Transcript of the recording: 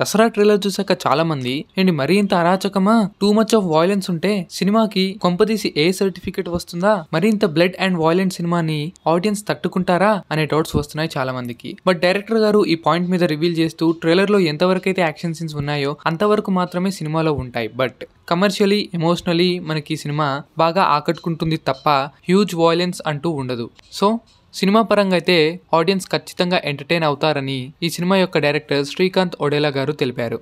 Dasara trailer చూసాక చాలా మంది అండ్ మరీ ఇంత అరాచకమా టూ మచ్ ఆఫ్ వాయిలెన్స్ ఉంటే సినిమాకి కొంపదీసి ఏ సర్టిఫికేట్ వస్తుందా మరీ ఇంత బ్లడ్ అండ్ వాయిలెంట్ సినిమాని ఆడియన్స్ తట్టుకుంటారా అనే డౌట్స్ వస్తున్నాయి చాలా మందికి బట్ డైరెక్టర్ గారు ఈ పాయింట్ మీద రివీల్ చేస్తూ ట్రైలర్ లో ఎంతవరకు అయితే యాక్షన్ సీన్స్ ఉన్నాయో అంతవరకు మాత్రమే సినిమాలో ఉంటాయి బట్ కమర్షియలీ ఎమోషనలీ మనకి సినిమా బాగా ఆకట్టుకుంటుంది తప్ప హ్యూజ్ వాయిలెన్స్ అంటూ ఉండదు సో సినిమా పరంగా అయితే ఆడియన్స్ ఖచ్చితంగా ఎంటర్టైన్ అవుతారని ఈ సినిమా యొక్క డైరెక్టర్ శ్రీకాంత్ ఒడేలా గారు తెలిపారు